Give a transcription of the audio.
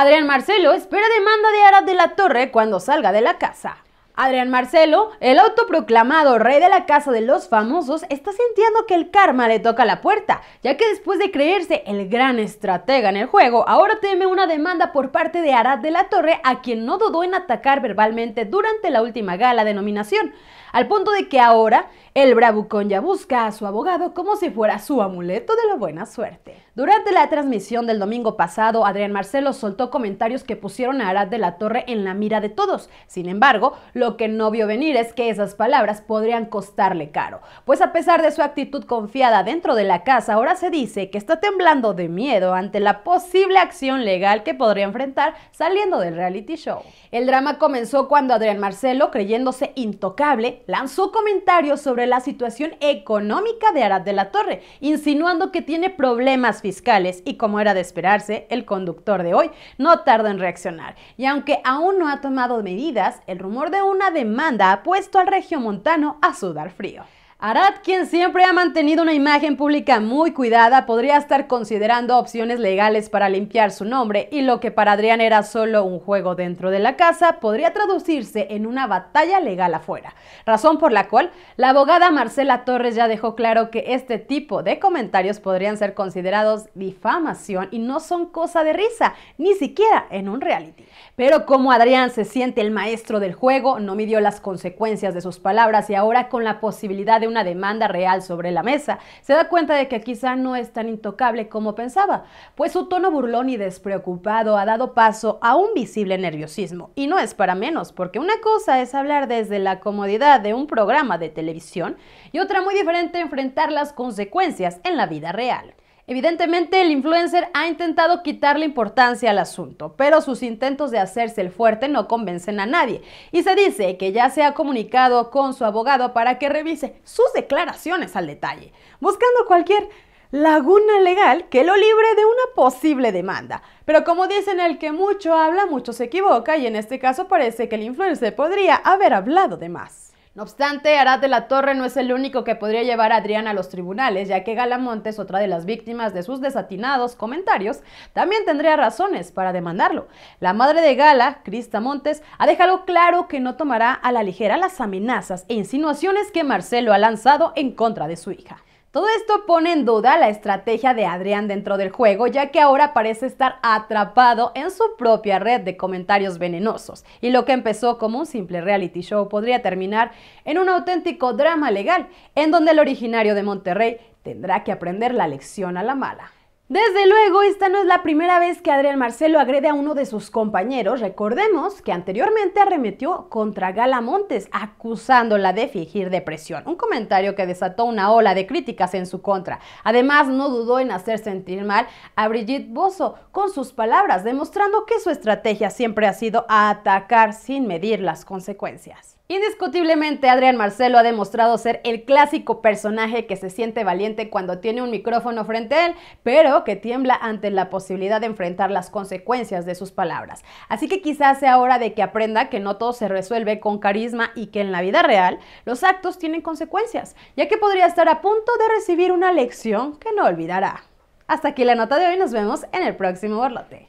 Adrián Marcelo espera demanda de Arad de la Torre cuando salga de la casa. Adrián Marcelo, el autoproclamado rey de la casa de los famosos, está sintiendo que el karma le toca la puerta, ya que después de creerse el gran estratega en el juego, ahora teme una demanda por parte de Arad de la Torre, a quien no dudó en atacar verbalmente durante la última gala de nominación, al punto de que ahora el bravucón ya busca a su abogado como si fuera su amuleto de la buena suerte. Durante la transmisión del domingo pasado, Adrián Marcelo soltó comentarios que pusieron a Arad de la Torre en la mira de todos. Sin embargo, lo que no vio venir es que esas palabras podrían costarle caro, pues a pesar de su actitud confiada dentro de la casa, ahora se dice que está temblando de miedo ante la posible acción legal que podría enfrentar saliendo del reality show. El drama comenzó cuando Adrián Marcelo, creyéndose intocable, lanzó comentarios sobre la situación económica de Arad de la Torre, insinuando que tiene problemas fiscales y como era de esperarse, el conductor de hoy no tarda en reaccionar. Y aunque aún no ha tomado medidas, el rumor de un una demanda ha puesto al regiomontano a sudar frío. Arad, quien siempre ha mantenido una imagen pública muy cuidada, podría estar considerando opciones legales para limpiar su nombre y lo que para Adrián era solo un juego dentro de la casa podría traducirse en una batalla legal afuera, razón por la cual la abogada Marcela Torres ya dejó claro que este tipo de comentarios podrían ser considerados difamación y no son cosa de risa, ni siquiera en un reality. Pero como Adrián se siente el maestro del juego, no midió las consecuencias de sus palabras y ahora con la posibilidad de una demanda real sobre la mesa, se da cuenta de que quizá no es tan intocable como pensaba, pues su tono burlón y despreocupado ha dado paso a un visible nerviosismo. Y no es para menos, porque una cosa es hablar desde la comodidad de un programa de televisión y otra muy diferente enfrentar las consecuencias en la vida real. Evidentemente el influencer ha intentado quitarle importancia al asunto, pero sus intentos de hacerse el fuerte no convencen a nadie y se dice que ya se ha comunicado con su abogado para que revise sus declaraciones al detalle, buscando cualquier laguna legal que lo libre de una posible demanda. Pero como dicen, el que mucho habla, mucho se equivoca y en este caso parece que el influencer podría haber hablado de más. No obstante, Arad de la Torre no es el único que podría llevar a Adrián a los tribunales, ya que Gala Montes, otra de las víctimas de sus desatinados comentarios, también tendría razones para demandarlo. La madre de Gala, Crista Montes, ha dejado claro que no tomará a la ligera las amenazas e insinuaciones que Marcelo ha lanzado en contra de su hija. Todo esto pone en duda la estrategia de Adrián dentro del juego, ya que ahora parece estar atrapado en su propia red de comentarios venenosos, y lo que empezó como un simple reality show podría terminar en un auténtico drama legal, en donde el originario de Monterrey tendrá que aprender la lección a la mala. Desde luego, esta no es la primera vez que Adrián Marcelo agrede a uno de sus compañeros. Recordemos que anteriormente arremetió contra Gala Montes, acusándola de fingir depresión, un comentario que desató una ola de críticas en su contra. Además, no dudó en hacer sentir mal a Brigitte Bozo con sus palabras, demostrando que su estrategia siempre ha sido atacar sin medir las consecuencias. Indiscutiblemente, Adrián Marcelo ha demostrado ser el clásico personaje que se siente valiente cuando tiene un micrófono frente a él, pero que tiembla ante la posibilidad de enfrentar las consecuencias de sus palabras. Así que quizás sea hora de que aprenda que no todo se resuelve con carisma y que en la vida real los actos tienen consecuencias, ya que podría estar a punto de recibir una lección que no olvidará. Hasta aquí la nota de hoy, nos vemos en el próximo borlote.